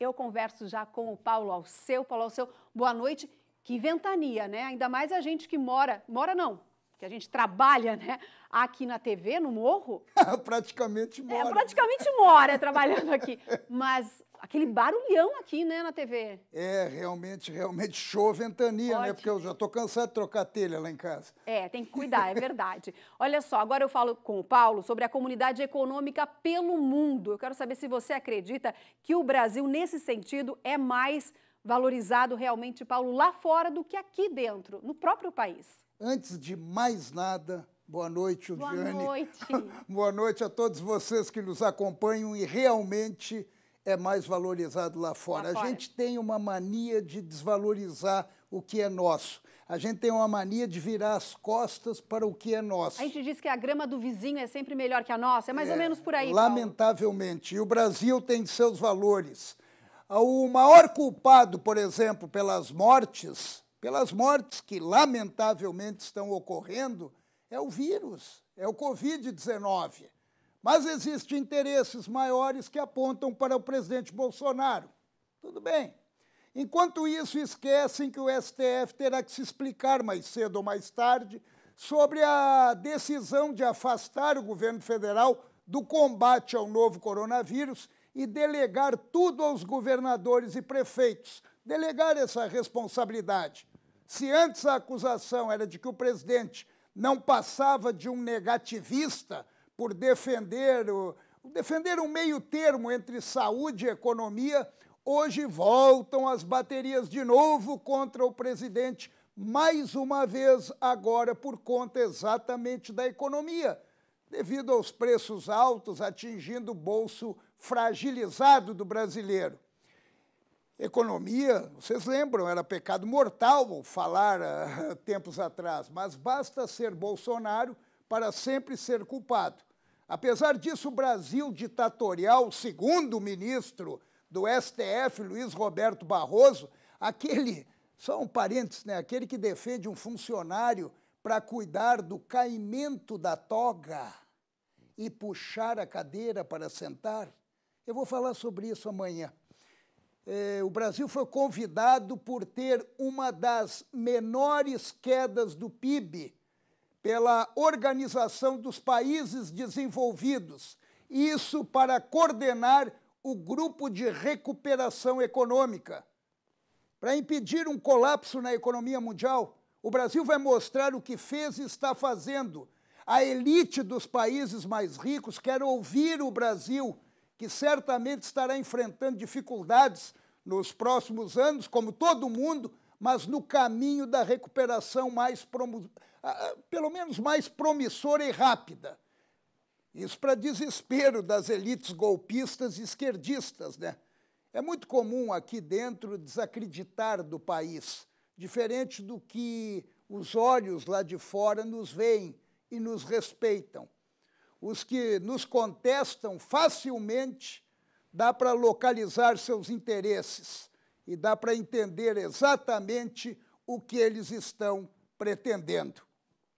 Eu converso já com o Paulo Alceu. Paulo Alceu, boa noite. Que ventania, né? Ainda mais a gente que mora, mora não, que a gente trabalha, né? Aqui na TV, no morro. praticamente é, mora. É, praticamente mora trabalhando aqui. Mas aquele barulhão aqui, né, na TV. É, realmente, realmente show ventania, né? Porque eu já tô cansado de trocar telha lá em casa. É, tem que cuidar, é verdade. Olha só, agora eu falo com o Paulo sobre a comunidade econômica pelo mundo. Eu quero saber se você acredita que o Brasil, nesse sentido, é mais valorizado realmente, Paulo, lá fora do que aqui dentro, no próprio país. Antes de mais nada, Boa noite, Udiane. Boa noite. Boa noite a todos vocês que nos acompanham e realmente é mais valorizado lá fora. Lá fora. A gente tem uma mania de desvalorizar o que é nosso. A gente tem uma mania de virar as costas para o que é nosso. A gente diz que a grama do vizinho é sempre melhor que a nossa. É mais é, ou menos por aí. Lamentavelmente. Paulo. E o Brasil tem seus valores. Ah, o maior culpado, por exemplo, pelas mortes, pelas mortes que lamentavelmente estão ocorrendo, é o vírus, é o Covid-19. Mas existem interesses maiores que apontam para o presidente Bolsonaro. Tudo bem. Enquanto isso, esquecem que o STF terá que se explicar mais cedo ou mais tarde sobre a decisão de afastar o governo federal do combate ao novo coronavírus e delegar tudo aos governadores e prefeitos, delegar essa responsabilidade. Se antes a acusação era de que o presidente não passava de um negativista, por defender o, defender um meio termo entre saúde e economia, hoje voltam as baterias de novo contra o presidente, mais uma vez agora por conta exatamente da economia, devido aos preços altos atingindo o bolso fragilizado do brasileiro. Economia, vocês lembram, era pecado mortal falar há ah, tempos atrás, mas basta ser Bolsonaro para sempre ser culpado. Apesar disso, o Brasil ditatorial, segundo o ministro do STF, Luiz Roberto Barroso, aquele, só um parênteses, né, aquele que defende um funcionário para cuidar do caimento da toga e puxar a cadeira para sentar. Eu vou falar sobre isso amanhã. É, o Brasil foi convidado por ter uma das menores quedas do PIB pela Organização dos Países Desenvolvidos, isso para coordenar o grupo de recuperação econômica. Para impedir um colapso na economia mundial, o Brasil vai mostrar o que fez e está fazendo. A elite dos países mais ricos quer ouvir o Brasil, que certamente estará enfrentando dificuldades nos próximos anos, como todo mundo, mas no caminho da recuperação mais ah, ah, pelo menos mais promissora e rápida. Isso para desespero das elites golpistas e esquerdistas, né? É muito comum aqui dentro desacreditar do país, diferente do que os olhos lá de fora nos veem e nos respeitam. Os que nos contestam facilmente dá para localizar seus interesses e dá para entender exatamente o que eles estão pretendendo.